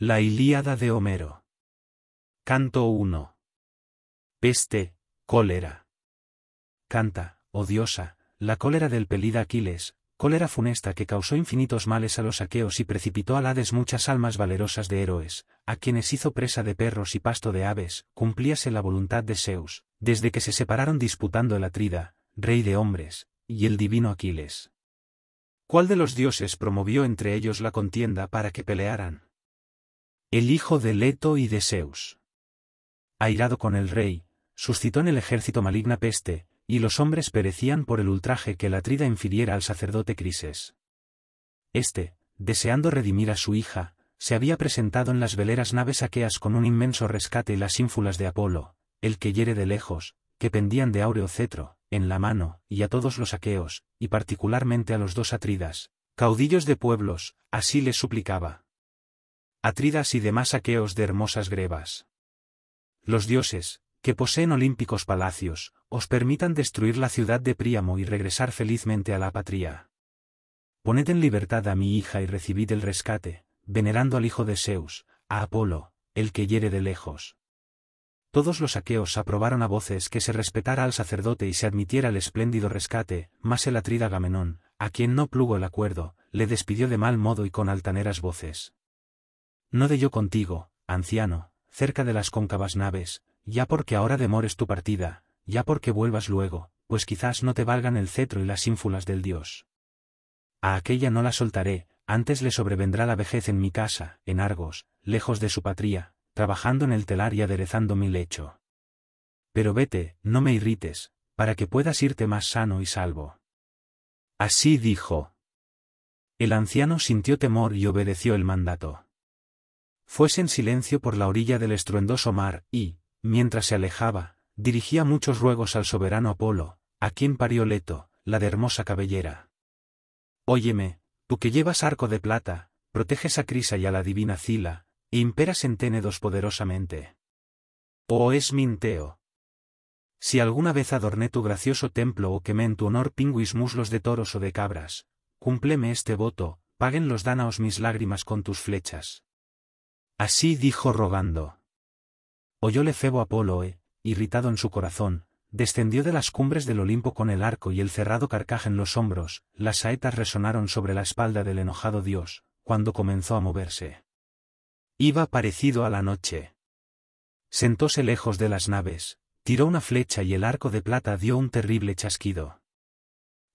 La Ilíada de Homero. Canto 1. Peste, cólera. Canta, oh diosa, la cólera del pelida Aquiles, cólera funesta que causó infinitos males a los aqueos y precipitó a Hades muchas almas valerosas de héroes, a quienes hizo presa de perros y pasto de aves, cumplíase la voluntad de Zeus, desde que se separaron disputando el Atrida, rey de hombres, y el divino Aquiles. ¿Cuál de los dioses promovió entre ellos la contienda para que pelearan? el hijo de Leto y de Zeus. Airado con el rey, suscitó en el ejército maligna peste, y los hombres perecían por el ultraje que la trida infiriera al sacerdote Crises. Este, deseando redimir a su hija, se había presentado en las veleras naves aqueas con un inmenso rescate y las ínfulas de Apolo, el que hiere de lejos, que pendían de áureo cetro, en la mano, y a todos los aqueos, y particularmente a los dos atridas, caudillos de pueblos, así les suplicaba. Atridas y demás aqueos de hermosas grebas. Los dioses, que poseen olímpicos palacios, os permitan destruir la ciudad de Príamo y regresar felizmente a la patria. Poned en libertad a mi hija y recibid el rescate, venerando al hijo de Zeus, a Apolo, el que hiere de lejos. Todos los aqueos aprobaron a voces que se respetara al sacerdote y se admitiera el espléndido rescate, mas el atrida Agamenón, a quien no plugo el acuerdo, le despidió de mal modo y con altaneras voces. No de yo contigo, anciano, cerca de las cóncavas naves, ya porque ahora demores tu partida, ya porque vuelvas luego, pues quizás no te valgan el cetro y las ínfulas del dios. A aquella no la soltaré, antes le sobrevendrá la vejez en mi casa, en Argos, lejos de su patria, trabajando en el telar y aderezando mi lecho. Pero vete, no me irrites, para que puedas irte más sano y salvo. Así dijo. El anciano sintió temor y obedeció el mandato. Fuese en silencio por la orilla del estruendoso mar, y, mientras se alejaba, dirigía muchos ruegos al soberano Apolo, a quien parió Leto, la de hermosa cabellera. Óyeme, tú que llevas arco de plata, proteges a Crisa y a la divina Cila, e imperas en Ténedos poderosamente. Oh es Minteo. Si alguna vez adorné tu gracioso templo o quemé en tu honor pingüis muslos de toros o de cabras, cúmpleme este voto, paguen los dánaos mis lágrimas con tus flechas. Así dijo rogando. Oyóle Febo Apoloe, eh, irritado en su corazón, descendió de las cumbres del Olimpo con el arco y el cerrado carcaje en los hombros, las saetas resonaron sobre la espalda del enojado dios, cuando comenzó a moverse. Iba parecido a la noche. Sentóse lejos de las naves, tiró una flecha y el arco de plata dio un terrible chasquido.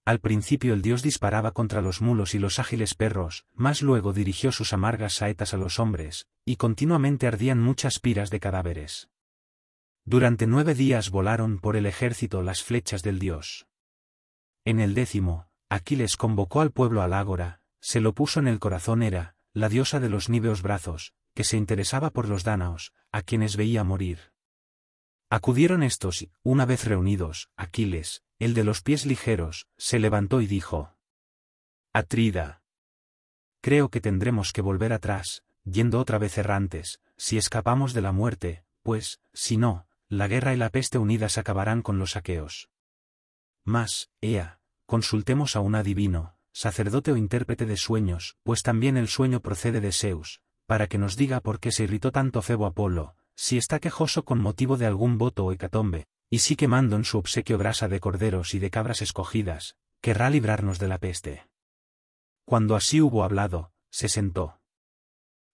Al principio el dios disparaba contra los mulos y los ágiles perros, más luego dirigió sus amargas saetas a los hombres, y continuamente ardían muchas piras de cadáveres. Durante nueve días volaron por el ejército las flechas del dios. En el décimo, Aquiles convocó al pueblo al ágora, se lo puso en el corazón Hera, la diosa de los níveos brazos, que se interesaba por los dánaos, a quienes veía morir. Acudieron estos y, una vez reunidos, Aquiles, el de los pies ligeros, se levantó y dijo. Atrida. Creo que tendremos que volver atrás, yendo otra vez errantes, si escapamos de la muerte, pues, si no, la guerra y la peste unidas acabarán con los saqueos. Mas, ea, consultemos a un adivino, sacerdote o intérprete de sueños, pues también el sueño procede de Zeus, para que nos diga por qué se irritó tanto Febo Apolo, si está quejoso con motivo de algún voto o hecatombe, y sí quemando en su obsequio brasa de corderos y de cabras escogidas, querrá librarnos de la peste. Cuando así hubo hablado, se sentó.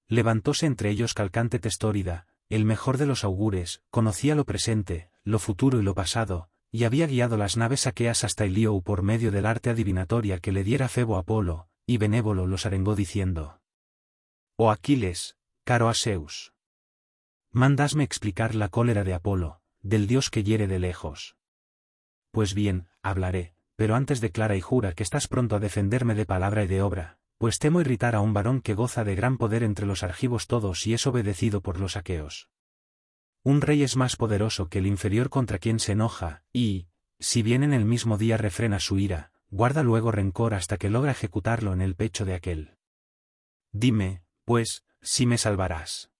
Levantóse entre ellos Calcante Testórida, el mejor de los augures, conocía lo presente, lo futuro y lo pasado, y había guiado las naves aqueas hasta Ilíou por medio del arte adivinatoria que le diera Febo Apolo, y benévolo los arengó diciendo: —¡Oh Aquiles, caro a Zeus. Mandasme explicar la cólera de Apolo, del Dios que hiere de lejos. Pues bien, hablaré, pero antes declara y jura que estás pronto a defenderme de palabra y de obra, pues temo irritar a un varón que goza de gran poder entre los argivos todos y es obedecido por los aqueos. Un rey es más poderoso que el inferior contra quien se enoja, y, si bien en el mismo día refrena su ira, guarda luego rencor hasta que logra ejecutarlo en el pecho de aquel. Dime, pues, si me salvarás.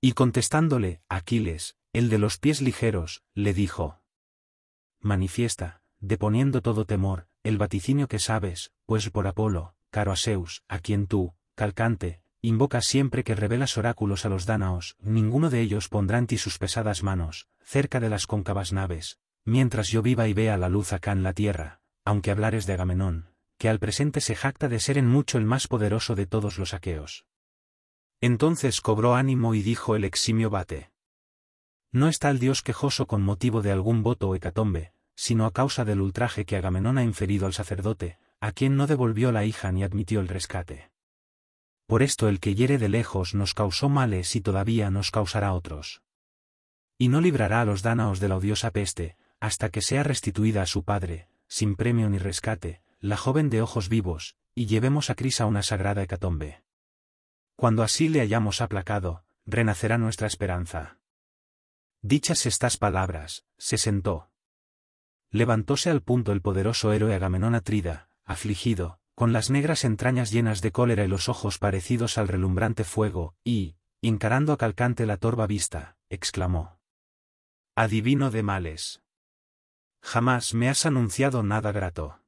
Y contestándole, Aquiles, el de los pies ligeros, le dijo. Manifiesta, deponiendo todo temor, el vaticinio que sabes, pues por Apolo, caro a Zeus, a quien tú, calcante, invocas siempre que revelas oráculos a los dánaos, ninguno de ellos pondrá en ti sus pesadas manos, cerca de las cóncavas naves, mientras yo viva y vea la luz acá en la tierra, aunque hablares de Agamenón, que al presente se jacta de ser en mucho el más poderoso de todos los aqueos. Entonces cobró ánimo y dijo el eximio bate. No está el dios quejoso con motivo de algún voto o hecatombe, sino a causa del ultraje que Agamenón ha inferido al sacerdote, a quien no devolvió la hija ni admitió el rescate. Por esto el que hiere de lejos nos causó males y todavía nos causará otros. Y no librará a los dánaos de la odiosa peste, hasta que sea restituida a su padre, sin premio ni rescate, la joven de ojos vivos, y llevemos a Crisa una sagrada hecatombe. Cuando así le hayamos aplacado, renacerá nuestra esperanza. Dichas estas palabras, se sentó. Levantóse al punto el poderoso héroe Agamenón Atrida, afligido, con las negras entrañas llenas de cólera y los ojos parecidos al relumbrante fuego, y, encarando a Calcante la torva vista, exclamó. Adivino de males. Jamás me has anunciado nada grato.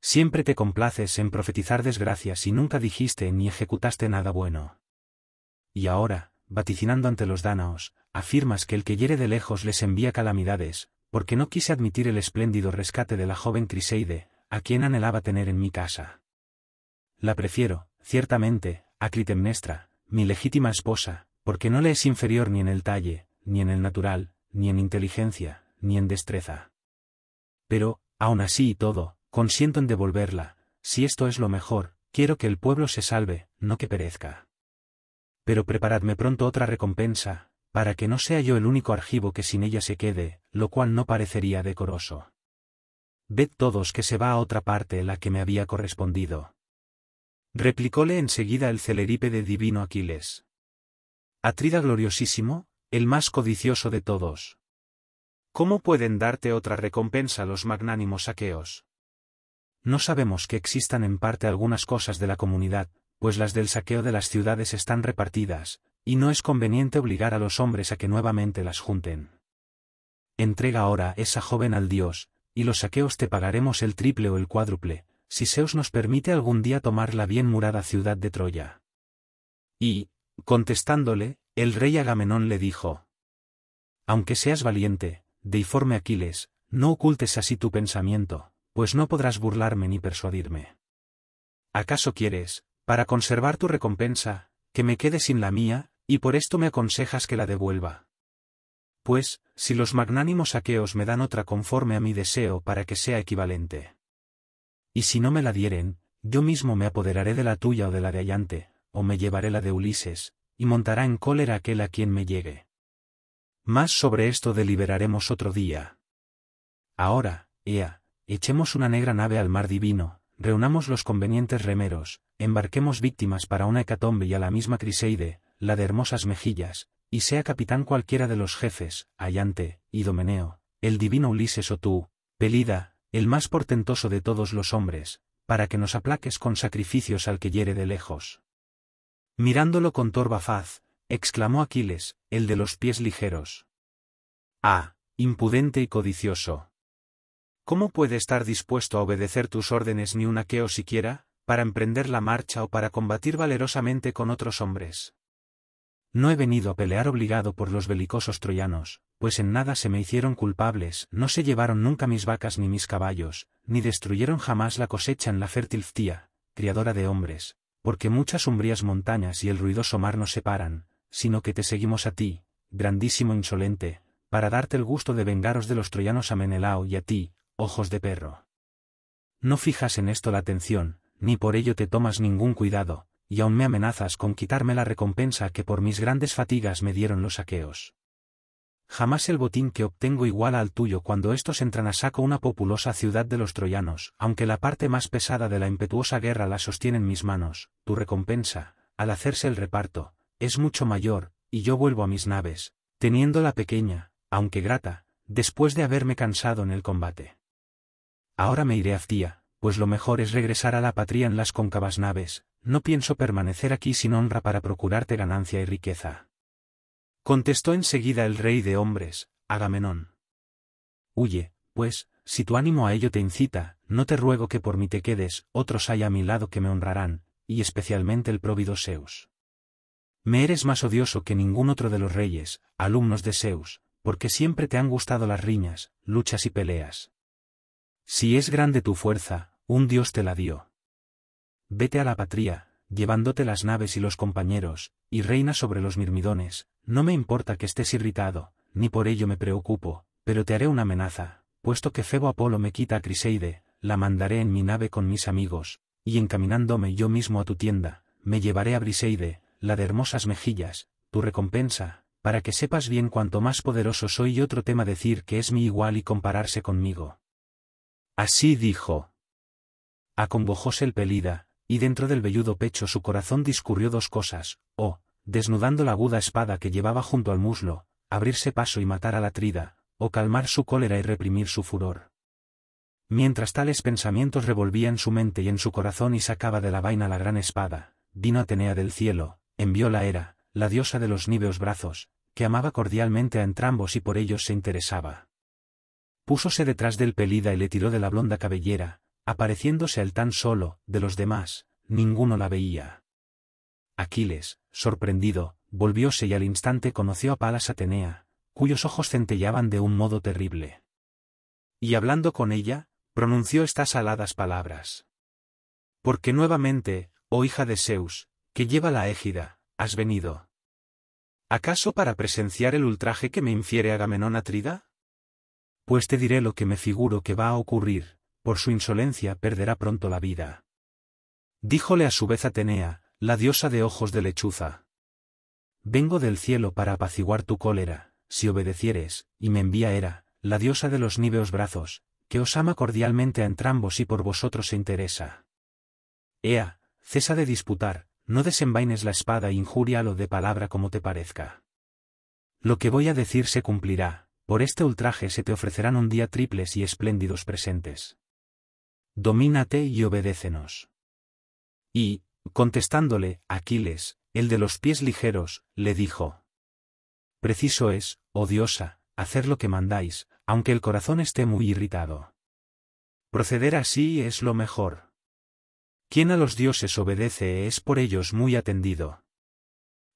Siempre te complaces en profetizar desgracias y nunca dijiste ni ejecutaste nada bueno. Y ahora, vaticinando ante los dánaos, afirmas que el que hiere de lejos les envía calamidades, porque no quise admitir el espléndido rescate de la joven Criseide, a quien anhelaba tener en mi casa. La prefiero, ciertamente, a Clitemnestra, mi legítima esposa, porque no le es inferior ni en el talle, ni en el natural, ni en inteligencia, ni en destreza. Pero, aun así y todo, consiento en devolverla, si esto es lo mejor, quiero que el pueblo se salve, no que perezca. Pero preparadme pronto otra recompensa, para que no sea yo el único argivo que sin ella se quede, lo cual no parecería decoroso. Ved todos que se va a otra parte la que me había correspondido. Replicóle enseguida el celerípede divino Aquiles. Atrida gloriosísimo, el más codicioso de todos. ¿Cómo pueden darte otra recompensa los magnánimos saqueos? No sabemos que existan en parte algunas cosas de la comunidad, pues las del saqueo de las ciudades están repartidas, y no es conveniente obligar a los hombres a que nuevamente las junten. Entrega ahora esa joven al Dios, y los saqueos te pagaremos el triple o el cuádruple, si Zeus nos permite algún día tomar la bien murada ciudad de Troya. Y, contestándole, el rey Agamenón le dijo, Aunque seas valiente, deiforme Aquiles, no ocultes así tu pensamiento, pues no podrás burlarme ni persuadirme. ¿Acaso quieres, para conservar tu recompensa, que me quede sin la mía, y por esto me aconsejas que la devuelva. Pues, si los magnánimos aqueos me dan otra conforme a mi deseo para que sea equivalente. Y si no me la dieren, yo mismo me apoderaré de la tuya o de la de Allante, o me llevaré la de Ulises, y montará en cólera aquel a quien me llegue. Más sobre esto deliberaremos otro día. Ahora, ea, echemos una negra nave al mar divino, reunamos los convenientes remeros, embarquemos víctimas para una hecatombe y a la misma Criseide, la de hermosas mejillas, y sea capitán cualquiera de los jefes, y Idomeneo, el divino Ulises o tú, Pelida, el más portentoso de todos los hombres, para que nos aplaques con sacrificios al que hiere de lejos. Mirándolo con torva faz, exclamó Aquiles, el de los pies ligeros. Ah, impudente y codicioso. ¿Cómo puede estar dispuesto a obedecer tus órdenes ni un aqueo siquiera, para emprender la marcha o para combatir valerosamente con otros hombres? No he venido a pelear obligado por los belicosos troyanos, pues en nada se me hicieron culpables, no se llevaron nunca mis vacas ni mis caballos, ni destruyeron jamás la cosecha en la fértil Ftía, criadora de hombres, porque muchas umbrías montañas y el ruidoso mar nos separan, sino que te seguimos a ti, grandísimo insolente, para darte el gusto de vengaros de los troyanos a Menelao y a ti, ojos de perro. No fijas en esto la atención, ni por ello te tomas ningún cuidado, y aún me amenazas con quitarme la recompensa que por mis grandes fatigas me dieron los aqueos. Jamás el botín que obtengo iguala al tuyo cuando estos entran a saco una populosa ciudad de los troyanos, aunque la parte más pesada de la impetuosa guerra la sostienen mis manos, tu recompensa, al hacerse el reparto, es mucho mayor, y yo vuelvo a mis naves, teniendo la pequeña, aunque grata, después de haberme cansado en el combate. Ahora me iré a pues lo mejor es regresar a la patria en las cóncavas naves, no pienso permanecer aquí sin honra para procurarte ganancia y riqueza. Contestó enseguida el rey de hombres, Agamenón. Huye, pues, si tu ánimo a ello te incita, no te ruego que por mí te quedes, otros hay a mi lado que me honrarán, y especialmente el próvido Zeus. Me eres más odioso que ningún otro de los reyes, alumnos de Zeus, porque siempre te han gustado las riñas, luchas y peleas. Si es grande tu fuerza, un dios te la dio vete a la patria, llevándote las naves y los compañeros, y reina sobre los mirmidones, no me importa que estés irritado, ni por ello me preocupo, pero te haré una amenaza, puesto que Febo Apolo me quita a Criseide, la mandaré en mi nave con mis amigos, y encaminándome yo mismo a tu tienda, me llevaré a Briseide, la de hermosas mejillas, tu recompensa, para que sepas bien cuanto más poderoso soy y otro tema decir que es mi igual y compararse conmigo. Así dijo. Acongojóse el Pelida, y dentro del velludo pecho su corazón discurrió dos cosas, o, desnudando la aguda espada que llevaba junto al muslo, abrirse paso y matar a la trida, o calmar su cólera y reprimir su furor. Mientras tales pensamientos revolvían su mente y en su corazón y sacaba de la vaina la gran espada, vino Atenea del cielo, envió la era, la diosa de los níveos brazos, que amaba cordialmente a entrambos y por ellos se interesaba. Púsose detrás del Pelida y le tiró de la blonda cabellera, apareciéndose el tan solo, de los demás, ninguno la veía. Aquiles, sorprendido, volvióse y al instante conoció a Palas Atenea, cuyos ojos centellaban de un modo terrible. Y hablando con ella, pronunció estas aladas palabras. Porque nuevamente, oh hija de Zeus, que lleva la égida, has venido. ¿Acaso para presenciar el ultraje que me infiere Agamenón Atrida? Pues te diré lo que me figuro que va a ocurrir, por su insolencia perderá pronto la vida. Díjole a su vez Atenea, la diosa de ojos de lechuza. Vengo del cielo para apaciguar tu cólera, si obedecieres, y me envía Hera, la diosa de los níveos brazos, que os ama cordialmente a entrambos y por vosotros se interesa. Ea, cesa de disputar, no desenvaines la espada e injuria lo de palabra como te parezca. Lo que voy a decir se cumplirá, por este ultraje se te ofrecerán un día triples y espléndidos presentes domínate y obedécenos. Y, contestándole, Aquiles, el de los pies ligeros, le dijo, Preciso es, oh diosa, hacer lo que mandáis, aunque el corazón esté muy irritado. Proceder así es lo mejor. Quien a los dioses obedece es por ellos muy atendido.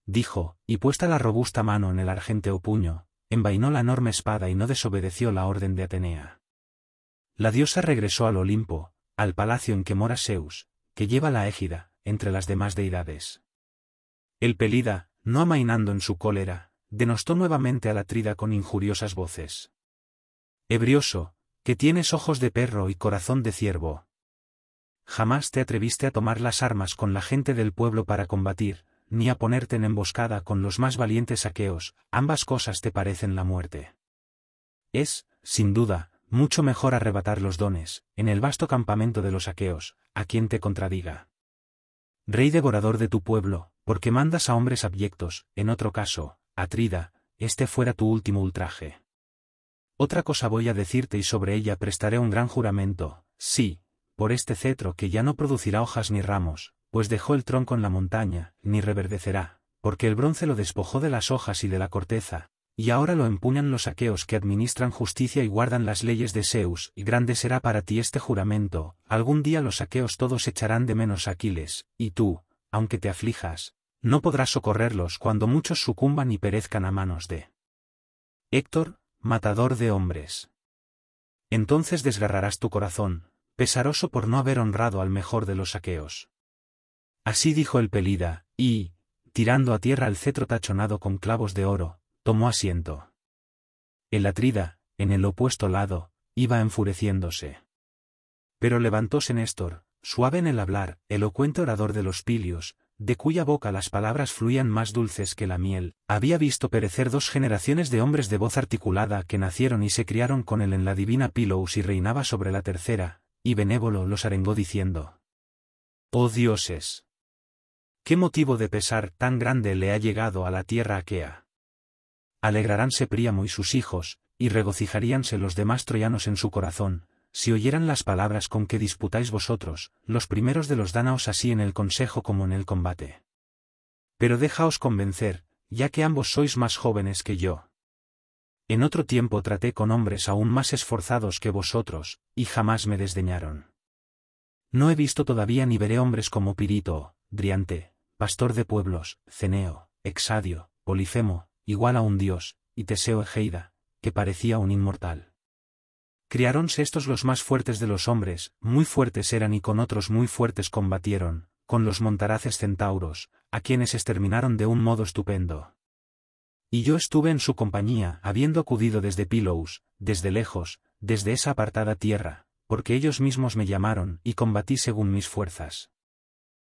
Dijo, y puesta la robusta mano en el argenteo puño, envainó la enorme espada y no desobedeció la orden de Atenea. La diosa regresó al Olimpo, al palacio en que mora Zeus, que lleva la égida, entre las demás deidades. El Pelida, no amainando en su cólera, denostó nuevamente a la trida con injuriosas voces. Ebrioso, que tienes ojos de perro y corazón de ciervo. Jamás te atreviste a tomar las armas con la gente del pueblo para combatir, ni a ponerte en emboscada con los más valientes aqueos, ambas cosas te parecen la muerte. Es, sin duda, mucho mejor arrebatar los dones, en el vasto campamento de los aqueos, a quien te contradiga. Rey devorador de tu pueblo, porque mandas a hombres abyectos, en otro caso, Atrida, este fuera tu último ultraje. Otra cosa voy a decirte y sobre ella prestaré un gran juramento, sí, por este cetro que ya no producirá hojas ni ramos, pues dejó el tronco en la montaña, ni reverdecerá, porque el bronce lo despojó de las hojas y de la corteza, y ahora lo empuñan los aqueos que administran justicia y guardan las leyes de Zeus, y grande será para ti este juramento, algún día los aqueos todos echarán de menos a Aquiles, y tú, aunque te aflijas, no podrás socorrerlos cuando muchos sucumban y perezcan a manos de Héctor, matador de hombres. Entonces desgarrarás tu corazón, pesaroso por no haber honrado al mejor de los aqueos. Así dijo el Pelida, y, tirando a tierra el cetro tachonado con clavos de oro, tomó asiento. El Atrida, en el opuesto lado, iba enfureciéndose. Pero levantóse Néstor, suave en el hablar, elocuente orador de los pilios, de cuya boca las palabras fluían más dulces que la miel, había visto perecer dos generaciones de hombres de voz articulada que nacieron y se criaron con él en la divina Pilous y reinaba sobre la tercera, y benévolo los arengó diciendo, Oh dioses, qué motivo de pesar tan grande le ha llegado a la tierra aquea alegraránse Príamo y sus hijos, y regocijaríanse los demás troyanos en su corazón, si oyeran las palabras con que disputáis vosotros, los primeros de los dánaos así en el consejo como en el combate. Pero dejaos convencer, ya que ambos sois más jóvenes que yo. En otro tiempo traté con hombres aún más esforzados que vosotros, y jamás me desdeñaron. No he visto todavía ni veré hombres como Pirito, Driante, pastor de pueblos, Ceneo, Exadio, Polifemo, igual a un dios, y Teseo Egeida, que parecía un inmortal. Criáronse estos los más fuertes de los hombres, muy fuertes eran y con otros muy fuertes combatieron, con los montaraces centauros, a quienes exterminaron de un modo estupendo. Y yo estuve en su compañía, habiendo acudido desde Pilous, desde lejos, desde esa apartada tierra, porque ellos mismos me llamaron y combatí según mis fuerzas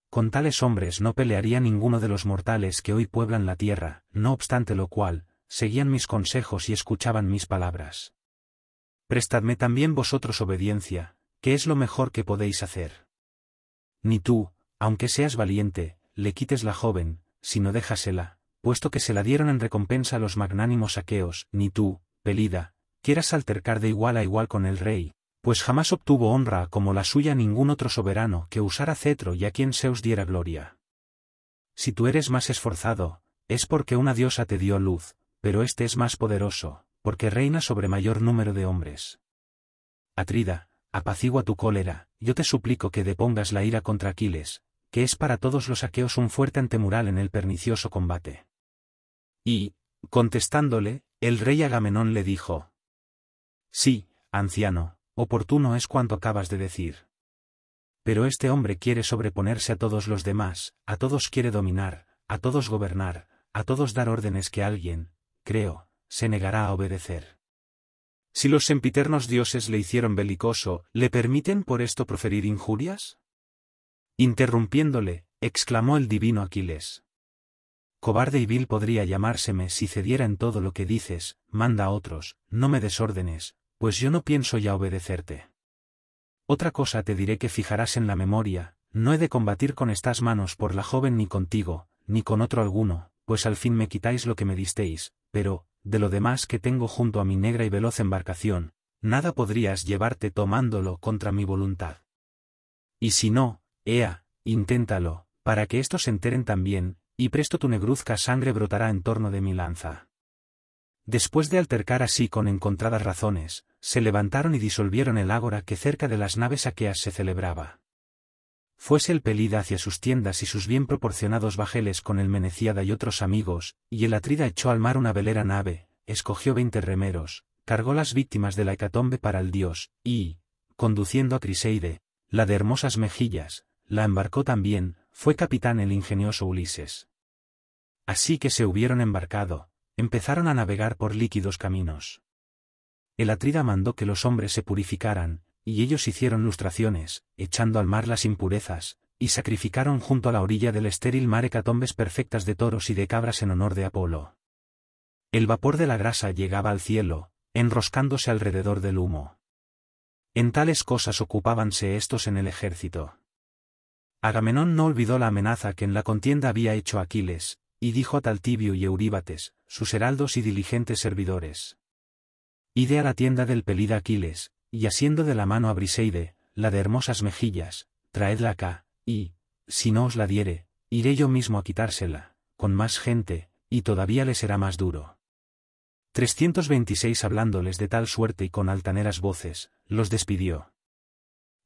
con tales hombres no pelearía ninguno de los mortales que hoy pueblan la tierra, no obstante lo cual, seguían mis consejos y escuchaban mis palabras. Prestadme también vosotros obediencia, que es lo mejor que podéis hacer. Ni tú, aunque seas valiente, le quites la joven, sino déjasela, puesto que se la dieron en recompensa a los magnánimos aqueos, ni tú, Pelida, quieras altercar de igual a igual con el rey, pues jamás obtuvo honra como la suya ningún otro soberano que usara cetro y a quien Zeus diera gloria. Si tú eres más esforzado, es porque una diosa te dio luz, pero este es más poderoso, porque reina sobre mayor número de hombres. Atrida, apacigua tu cólera, yo te suplico que depongas la ira contra Aquiles, que es para todos los aqueos un fuerte antemural en el pernicioso combate. Y, contestándole, el rey Agamenón le dijo, Sí, anciano, Oportuno es cuanto acabas de decir. Pero este hombre quiere sobreponerse a todos los demás, a todos quiere dominar, a todos gobernar, a todos dar órdenes que alguien, creo, se negará a obedecer. Si los sempiternos dioses le hicieron belicoso, ¿le permiten por esto proferir injurias? Interrumpiéndole, exclamó el divino Aquiles. Cobarde y vil podría llamárseme si cediera en todo lo que dices, manda a otros, no me desórdenes, pues yo no pienso ya obedecerte. Otra cosa te diré que fijarás en la memoria, no he de combatir con estas manos por la joven ni contigo, ni con otro alguno, pues al fin me quitáis lo que me disteis, pero, de lo demás que tengo junto a mi negra y veloz embarcación, nada podrías llevarte tomándolo contra mi voluntad. Y si no, ea, inténtalo, para que estos se enteren también, y presto tu negruzca sangre brotará en torno de mi lanza. Después de altercar así con encontradas razones, se levantaron y disolvieron el ágora que cerca de las naves aqueas se celebraba. Fuese el Pelida hacia sus tiendas y sus bien proporcionados bajeles con el Meneciada y otros amigos, y el Atrida echó al mar una velera nave, escogió veinte remeros, cargó las víctimas de la hecatombe para el dios, y, conduciendo a Criseide, la de hermosas mejillas, la embarcó también, fue capitán el ingenioso Ulises. Así que se hubieron embarcado, empezaron a navegar por líquidos caminos el Atrida mandó que los hombres se purificaran, y ellos hicieron lustraciones, echando al mar las impurezas, y sacrificaron junto a la orilla del estéril mar hecatombes perfectas de toros y de cabras en honor de Apolo. El vapor de la grasa llegaba al cielo, enroscándose alrededor del humo. En tales cosas ocupábanse estos en el ejército. Agamenón no olvidó la amenaza que en la contienda había hecho Aquiles, y dijo a Taltibio y Euríbates, sus heraldos y diligentes servidores. Ide a la tienda del pelida Aquiles, y haciendo de la mano a Briseide, la de hermosas mejillas, traedla acá, y, si no os la diere, iré yo mismo a quitársela, con más gente, y todavía le será más duro. 326 hablándoles de tal suerte y con altaneras voces, los despidió.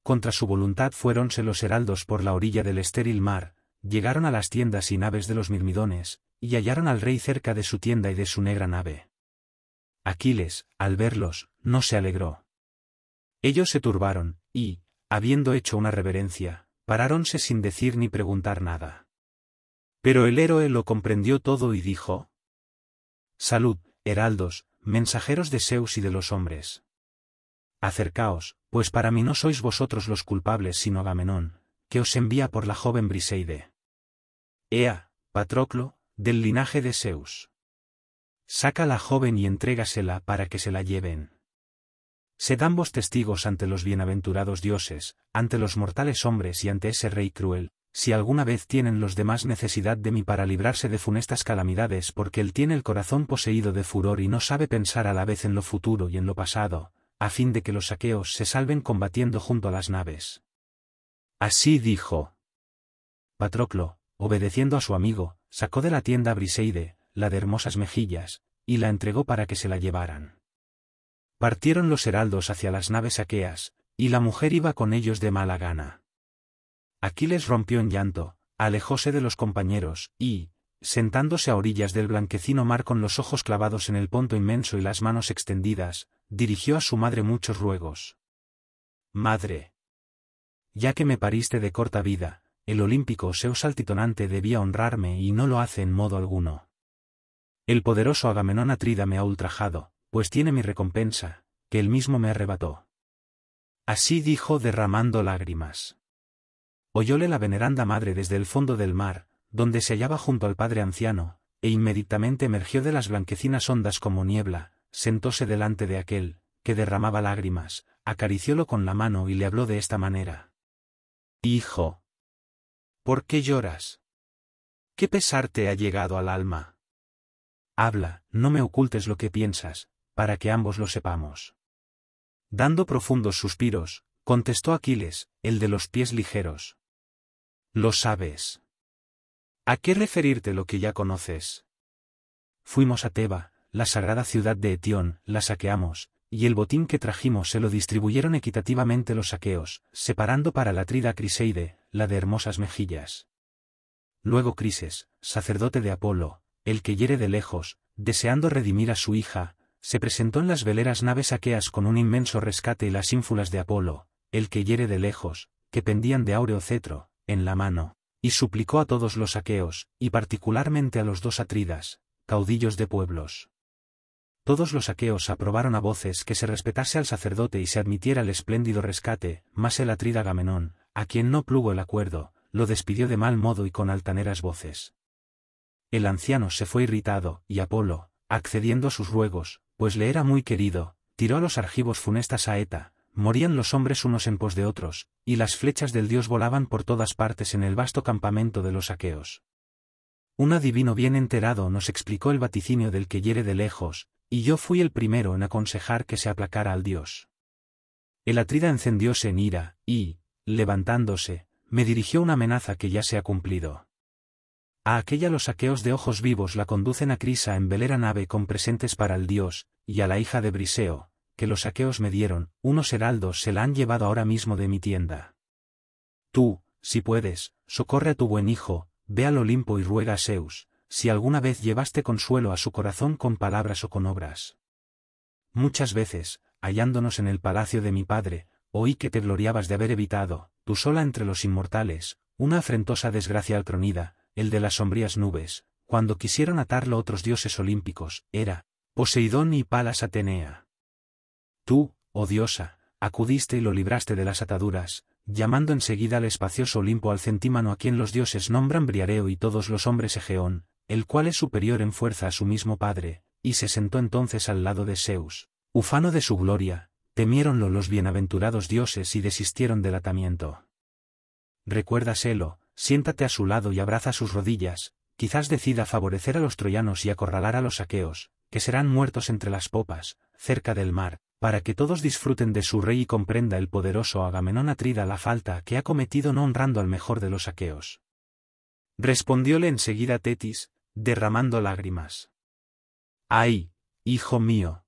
Contra su voluntad fuéronse los heraldos por la orilla del estéril mar, llegaron a las tiendas y naves de los mirmidones, y hallaron al rey cerca de su tienda y de su negra nave. Aquiles, al verlos, no se alegró. Ellos se turbaron, y, habiendo hecho una reverencia, paráronse sin decir ni preguntar nada. Pero el héroe lo comprendió todo y dijo, Salud, heraldos, mensajeros de Zeus y de los hombres. Acercaos, pues para mí no sois vosotros los culpables sino Agamenón, que os envía por la joven Briseide. Ea, Patroclo, del linaje de Zeus. Saca la joven y entrégasela para que se la lleven. Sed ambos testigos ante los bienaventurados dioses, ante los mortales hombres y ante ese rey cruel, si alguna vez tienen los demás necesidad de mí para librarse de funestas calamidades porque él tiene el corazón poseído de furor y no sabe pensar a la vez en lo futuro y en lo pasado, a fin de que los saqueos se salven combatiendo junto a las naves. Así dijo. Patroclo, obedeciendo a su amigo, sacó de la tienda Briseide, la de hermosas mejillas, y la entregó para que se la llevaran. Partieron los heraldos hacia las naves aqueas, y la mujer iba con ellos de mala gana. Aquiles rompió en llanto, alejóse de los compañeros, y, sentándose a orillas del blanquecino mar con los ojos clavados en el ponto inmenso y las manos extendidas, dirigió a su madre muchos ruegos. Madre. Ya que me pariste de corta vida, el olímpico Zeus altitonante debía honrarme y no lo hace en modo alguno. El poderoso Agamenón Atrida me ha ultrajado, pues tiene mi recompensa, que él mismo me arrebató. Así dijo derramando lágrimas. Oyóle la veneranda madre desde el fondo del mar, donde se hallaba junto al padre anciano, e inmediatamente emergió de las blanquecinas ondas como niebla, sentóse delante de aquel, que derramaba lágrimas, acariciólo con la mano y le habló de esta manera. Hijo. ¿Por qué lloras? ¿Qué pesar te ha llegado al alma? Habla, no me ocultes lo que piensas, para que ambos lo sepamos. Dando profundos suspiros, contestó Aquiles, el de los pies ligeros. Lo sabes. ¿A qué referirte lo que ya conoces? Fuimos a Teba, la sagrada ciudad de Etión, la saqueamos, y el botín que trajimos se lo distribuyeron equitativamente los saqueos, separando para la trida Criseide, la de hermosas mejillas. Luego Crises, sacerdote de Apolo, el que hiere de lejos, deseando redimir a su hija, se presentó en las veleras naves aqueas con un inmenso rescate y las ínfulas de Apolo, el que hiere de lejos, que pendían de áureo cetro, en la mano, y suplicó a todos los aqueos, y particularmente a los dos atridas, caudillos de pueblos. Todos los aqueos aprobaron a voces que se respetase al sacerdote y se admitiera el espléndido rescate, mas el atrida Agamenón, a quien no plugo el acuerdo, lo despidió de mal modo y con altaneras voces. El anciano se fue irritado, y Apolo, accediendo a sus ruegos, pues le era muy querido, tiró a los argivos funesta saeta, morían los hombres unos en pos de otros, y las flechas del dios volaban por todas partes en el vasto campamento de los aqueos. Un adivino bien enterado nos explicó el vaticinio del que hiere de lejos, y yo fui el primero en aconsejar que se aplacara al dios. El atrida encendióse en ira, y, levantándose, me dirigió una amenaza que ya se ha cumplido. A aquella los saqueos de ojos vivos la conducen a Crisa en velera nave con presentes para el dios, y a la hija de Briseo, que los saqueos me dieron, unos heraldos se la han llevado ahora mismo de mi tienda. Tú, si puedes, socorre a tu buen hijo, ve al Olimpo y ruega a Zeus, si alguna vez llevaste consuelo a su corazón con palabras o con obras. Muchas veces, hallándonos en el palacio de mi padre, oí que te gloriabas de haber evitado, tú sola entre los inmortales, una afrentosa desgracia al el de las sombrías nubes, cuando quisieron atarlo otros dioses olímpicos, era, Poseidón y Palas Atenea. Tú, oh diosa, acudiste y lo libraste de las ataduras, llamando enseguida al espacioso Olimpo al centímano a quien los dioses nombran Briareo y todos los hombres Egeón, el cual es superior en fuerza a su mismo padre, y se sentó entonces al lado de Zeus. Ufano de su gloria, temiéronlo los bienaventurados dioses y desistieron del atamiento. Recuérdaselo, siéntate a su lado y abraza sus rodillas, quizás decida favorecer a los troyanos y acorralar a los aqueos, que serán muertos entre las popas, cerca del mar, para que todos disfruten de su rey y comprenda el poderoso Agamenón Atrida la falta que ha cometido no honrando al mejor de los aqueos. Respondióle enseguida Tetis, derramando lágrimas. ¡Ay, hijo mío!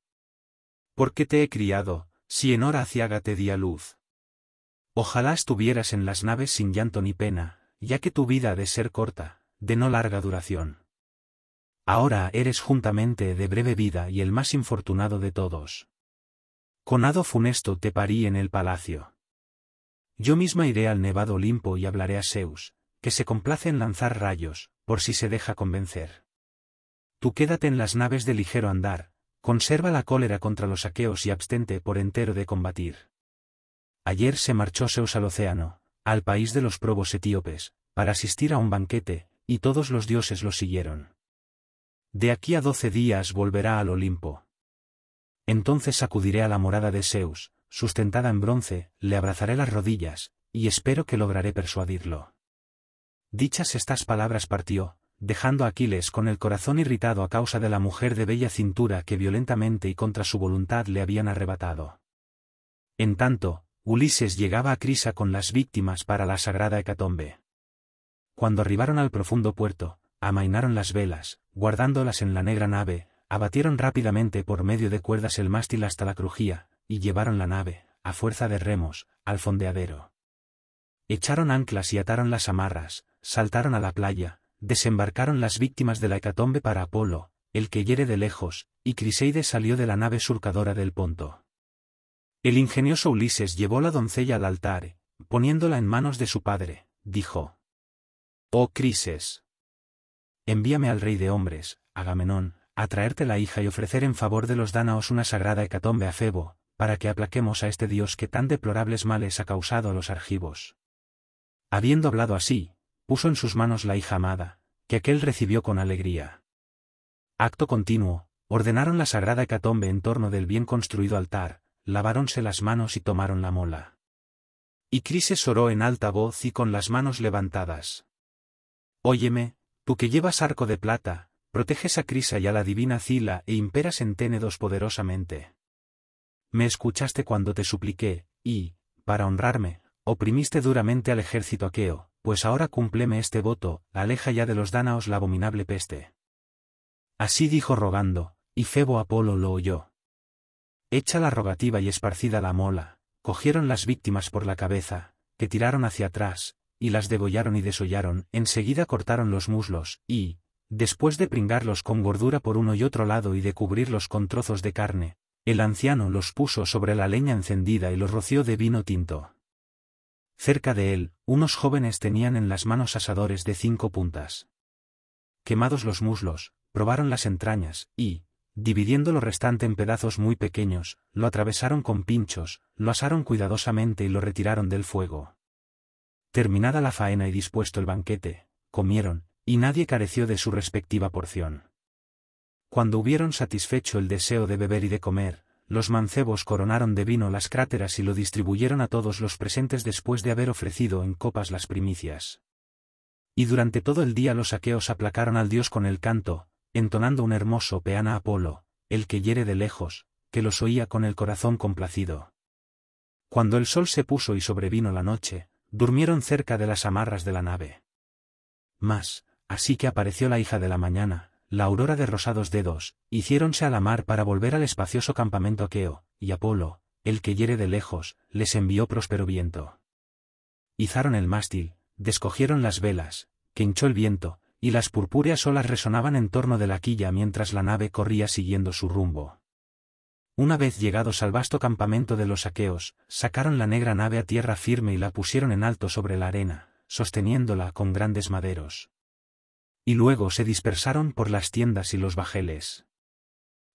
¿Por qué te he criado, si en hora aciaga te di a luz? Ojalá estuvieras en las naves sin llanto ni pena, ya que tu vida ha de ser corta, de no larga duración. Ahora eres juntamente de breve vida y el más infortunado de todos. Conado funesto te parí en el palacio. Yo misma iré al nevado Olimpo y hablaré a Zeus, que se complace en lanzar rayos, por si se deja convencer. Tú quédate en las naves de ligero andar, conserva la cólera contra los aqueos y abstente por entero de combatir. Ayer se marchó Zeus al océano, al país de los probos etíopes, para asistir a un banquete, y todos los dioses lo siguieron. De aquí a doce días volverá al Olimpo. Entonces acudiré a la morada de Zeus, sustentada en bronce, le abrazaré las rodillas, y espero que lograré persuadirlo. Dichas estas palabras partió, dejando a Aquiles con el corazón irritado a causa de la mujer de bella cintura que violentamente y contra su voluntad le habían arrebatado. En tanto, Ulises llegaba a Crisa con las víctimas para la sagrada hecatombe. Cuando arribaron al profundo puerto, amainaron las velas, guardándolas en la negra nave, abatieron rápidamente por medio de cuerdas el mástil hasta la crujía, y llevaron la nave, a fuerza de remos, al fondeadero. Echaron anclas y ataron las amarras, saltaron a la playa, desembarcaron las víctimas de la hecatombe para Apolo, el que hiere de lejos, y Criseides salió de la nave surcadora del Ponto. El ingenioso Ulises llevó la doncella al altar, poniéndola en manos de su padre, dijo. Oh Crises. Envíame al rey de hombres, Agamenón, a traerte la hija y ofrecer en favor de los dánaos una sagrada hecatombe a Febo, para que aplaquemos a este dios que tan deplorables males ha causado a los argivos. Habiendo hablado así, puso en sus manos la hija amada, que aquel recibió con alegría. Acto continuo, ordenaron la sagrada hecatombe en torno del bien construido altar, laváronse las manos y tomaron la mola. Y Crises oró en alta voz y con las manos levantadas. Óyeme, tú que llevas arco de plata, proteges a Crisa y a la divina Cila e imperas en Ténedos poderosamente. Me escuchaste cuando te supliqué, y, para honrarme, oprimiste duramente al ejército aqueo, pues ahora cúmpleme este voto, aleja ya de los dánaos la abominable peste. Así dijo rogando, y Febo Apolo lo oyó. Hecha la rogativa y esparcida la mola, cogieron las víctimas por la cabeza, que tiraron hacia atrás, y las degollaron y desollaron, enseguida cortaron los muslos, y, después de pringarlos con gordura por uno y otro lado y de cubrirlos con trozos de carne, el anciano los puso sobre la leña encendida y los roció de vino tinto. Cerca de él, unos jóvenes tenían en las manos asadores de cinco puntas. Quemados los muslos, probaron las entrañas, y, Dividiendo lo restante en pedazos muy pequeños, lo atravesaron con pinchos, lo asaron cuidadosamente y lo retiraron del fuego. Terminada la faena y dispuesto el banquete, comieron, y nadie careció de su respectiva porción. Cuando hubieron satisfecho el deseo de beber y de comer, los mancebos coronaron de vino las cráteras y lo distribuyeron a todos los presentes después de haber ofrecido en copas las primicias. Y durante todo el día los aqueos aplacaron al dios con el canto, entonando un hermoso peana a Apolo, el que hiere de lejos, que los oía con el corazón complacido. Cuando el sol se puso y sobrevino la noche, durmieron cerca de las amarras de la nave. Mas, así que apareció la hija de la mañana, la aurora de rosados dedos, hiciéronse a la mar para volver al espacioso campamento aqueo, y Apolo, el que hiere de lejos, les envió próspero viento. Izaron el mástil, descogieron las velas, que hinchó el viento, y las purpúreas olas resonaban en torno de la quilla mientras la nave corría siguiendo su rumbo. Una vez llegados al vasto campamento de los aqueos, sacaron la negra nave a tierra firme y la pusieron en alto sobre la arena, sosteniéndola con grandes maderos. Y luego se dispersaron por las tiendas y los bajeles.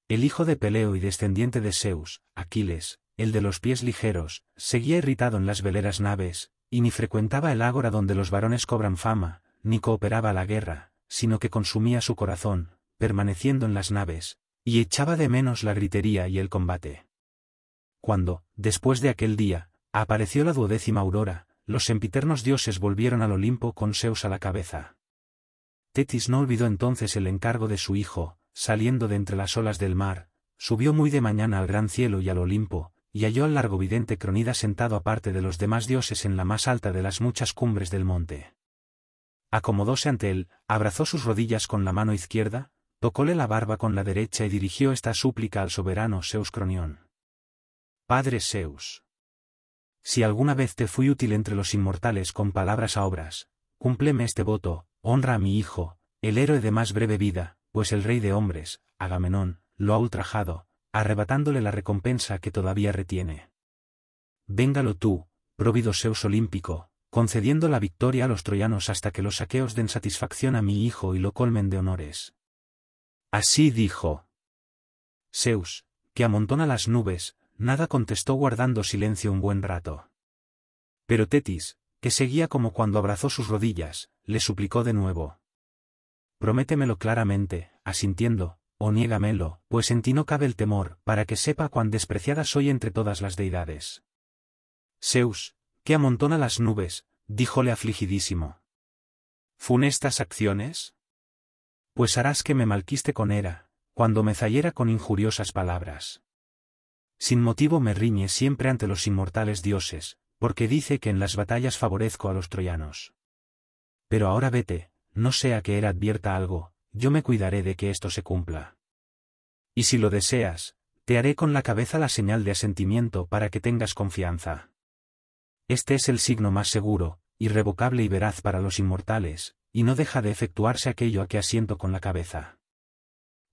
El hijo de Peleo y descendiente de Zeus, Aquiles, el de los pies ligeros, seguía irritado en las veleras naves, y ni frecuentaba el ágora donde los varones cobran fama, ni cooperaba la guerra, sino que consumía su corazón, permaneciendo en las naves, y echaba de menos la gritería y el combate. Cuando, después de aquel día, apareció la duodécima aurora, los sempiternos dioses volvieron al Olimpo con Zeus a la cabeza. Tetis no olvidó entonces el encargo de su hijo, saliendo de entre las olas del mar, subió muy de mañana al gran cielo y al Olimpo, y halló al largo vidente Cronida sentado aparte de los demás dioses en la más alta de las muchas cumbres del monte acomodóse ante él, abrazó sus rodillas con la mano izquierda, tocóle la barba con la derecha y dirigió esta súplica al soberano Zeus Cronión. Padre Zeus. Si alguna vez te fui útil entre los inmortales con palabras a obras, cúmpleme este voto, honra a mi hijo, el héroe de más breve vida, pues el rey de hombres, Agamenón, lo ha ultrajado, arrebatándole la recompensa que todavía retiene. Véngalo tú, próvido Zeus olímpico, concediendo la victoria a los troyanos hasta que los saqueos den satisfacción a mi hijo y lo colmen de honores. Así dijo. Zeus, que amontona las nubes, nada contestó guardando silencio un buen rato. Pero Tetis, que seguía como cuando abrazó sus rodillas, le suplicó de nuevo. Prométemelo claramente, asintiendo, o oh niégamelo, pues en ti no cabe el temor, para que sepa cuán despreciada soy entre todas las deidades. Zeus, amontona las nubes, díjole afligidísimo. ¿Funestas acciones? Pues harás que me malquiste con era, cuando me zayera con injuriosas palabras. Sin motivo me riñe siempre ante los inmortales dioses, porque dice que en las batallas favorezco a los troyanos. Pero ahora vete, no sea que él advierta algo, yo me cuidaré de que esto se cumpla. Y si lo deseas, te haré con la cabeza la señal de asentimiento para que tengas confianza. Este es el signo más seguro, irrevocable y veraz para los inmortales, y no deja de efectuarse aquello a que asiento con la cabeza.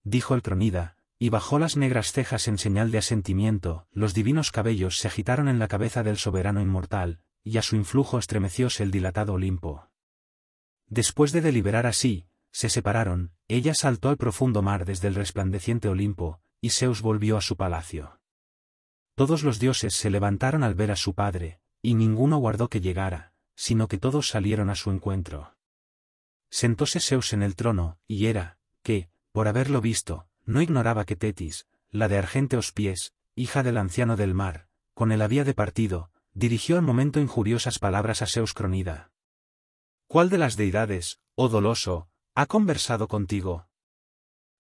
Dijo el tronida, y bajó las negras cejas en señal de asentimiento, los divinos cabellos se agitaron en la cabeza del soberano inmortal, y a su influjo estremecióse el dilatado Olimpo. Después de deliberar así, se separaron, ella saltó al profundo mar desde el resplandeciente Olimpo, y Zeus volvió a su palacio. Todos los dioses se levantaron al ver a su padre, y ninguno guardó que llegara, sino que todos salieron a su encuentro. Sentóse Zeus en el trono, y era, que, por haberlo visto, no ignoraba que Tetis, la de argenteos pies, hija del anciano del mar, con él había departido, dirigió al momento injuriosas palabras a Zeus Cronida. ¿Cuál de las deidades, oh doloso, ha conversado contigo?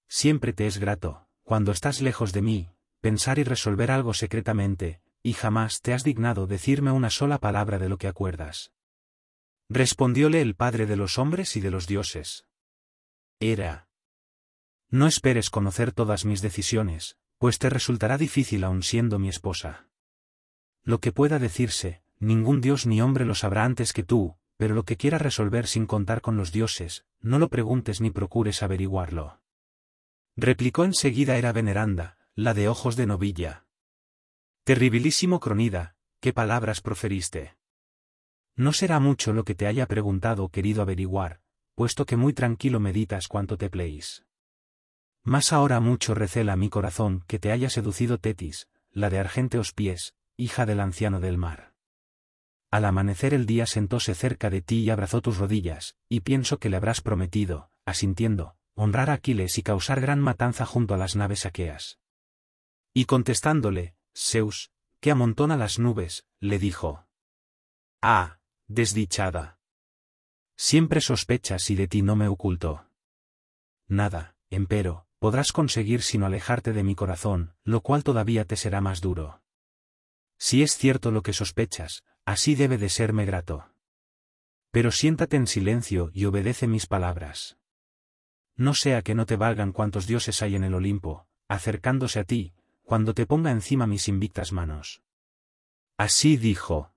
Siempre te es grato, cuando estás lejos de mí, pensar y resolver algo secretamente, y jamás te has dignado decirme una sola palabra de lo que acuerdas. Respondióle el Padre de los hombres y de los dioses. Era. No esperes conocer todas mis decisiones, pues te resultará difícil aun siendo mi esposa. Lo que pueda decirse, ningún dios ni hombre lo sabrá antes que tú, pero lo que quiera resolver sin contar con los dioses, no lo preguntes ni procures averiguarlo. Replicó enseguida era veneranda, la de ojos de novilla, Terribilísimo cronida, ¿qué palabras proferiste? No será mucho lo que te haya preguntado o querido averiguar, puesto que muy tranquilo meditas cuanto te pleís. Mas ahora mucho recela mi corazón que te haya seducido Tetis, la de argenteos pies, hija del anciano del mar. Al amanecer el día sentóse cerca de ti y abrazó tus rodillas, y pienso que le habrás prometido, asintiendo, honrar a Aquiles y causar gran matanza junto a las naves aqueas. Y contestándole, Zeus, que amontona las nubes, le dijo. Ah, desdichada. Siempre sospechas y de ti no me oculto. Nada, empero, podrás conseguir sino alejarte de mi corazón, lo cual todavía te será más duro. Si es cierto lo que sospechas, así debe de serme grato. Pero siéntate en silencio y obedece mis palabras. No sea que no te valgan cuantos dioses hay en el Olimpo, acercándose a ti, cuando te ponga encima mis invictas manos. Así dijo.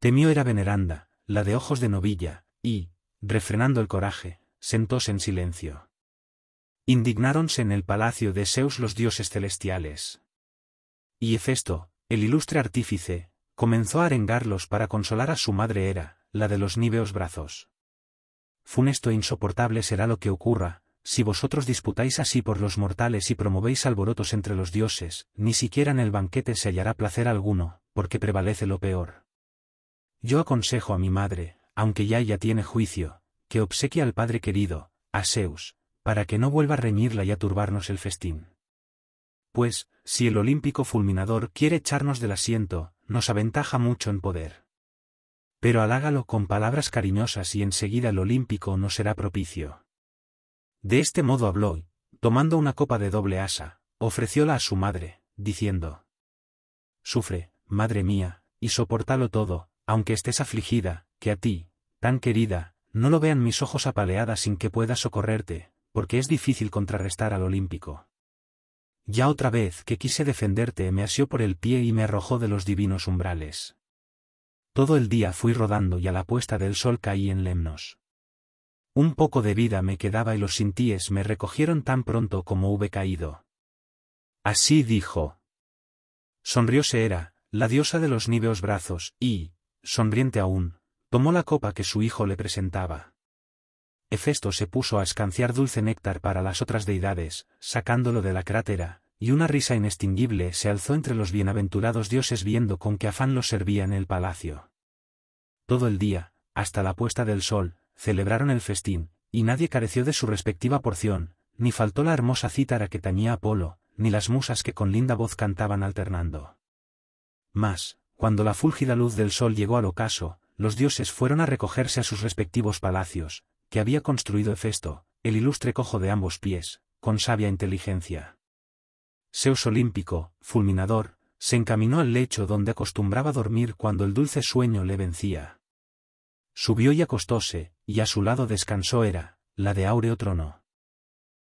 Temió era veneranda, la de ojos de novilla, y, refrenando el coraje, sentóse en silencio. Indignáronse en el palacio de Zeus los dioses celestiales. Y Efesto, el ilustre artífice, comenzó a arengarlos para consolar a su madre era, la de los níveos brazos. Funesto e insoportable será lo que ocurra, si vosotros disputáis así por los mortales y promovéis alborotos entre los dioses, ni siquiera en el banquete se hallará placer alguno, porque prevalece lo peor. Yo aconsejo a mi madre, aunque ya ella tiene juicio, que obsequie al padre querido, a Zeus, para que no vuelva a reñirla y a turbarnos el festín. Pues, si el olímpico fulminador quiere echarnos del asiento, nos aventaja mucho en poder. Pero halágalo con palabras cariñosas y enseguida el olímpico no será propicio. De este modo habló y, tomando una copa de doble asa, ofrecióla a su madre, diciendo, Sufre, madre mía, y soportalo todo, aunque estés afligida, que a ti, tan querida, no lo vean mis ojos apaleada sin que pueda socorrerte, porque es difícil contrarrestar al olímpico. Ya otra vez que quise defenderte me asió por el pie y me arrojó de los divinos umbrales. Todo el día fui rodando y a la puesta del sol caí en Lemnos. Un poco de vida me quedaba y los sintíes me recogieron tan pronto como hube caído. Así dijo. Sonrióse era, la diosa de los niveos brazos, y, sonriente aún, tomó la copa que su hijo le presentaba. Hefesto se puso a escanciar dulce néctar para las otras deidades, sacándolo de la crátera, y una risa inextinguible se alzó entre los bienaventurados dioses viendo con qué afán los en el palacio. Todo el día, hasta la puesta del sol, celebraron el festín, y nadie careció de su respectiva porción, ni faltó la hermosa cítara que tañía Apolo, ni las musas que con linda voz cantaban alternando. Mas, cuando la fúlgida luz del sol llegó al ocaso, los dioses fueron a recogerse a sus respectivos palacios, que había construido Hefesto, el ilustre cojo de ambos pies, con sabia inteligencia. Zeus olímpico, fulminador, se encaminó al lecho donde acostumbraba dormir cuando el dulce sueño le vencía. Subió y acostóse, y a su lado descansó era, la de áureo trono.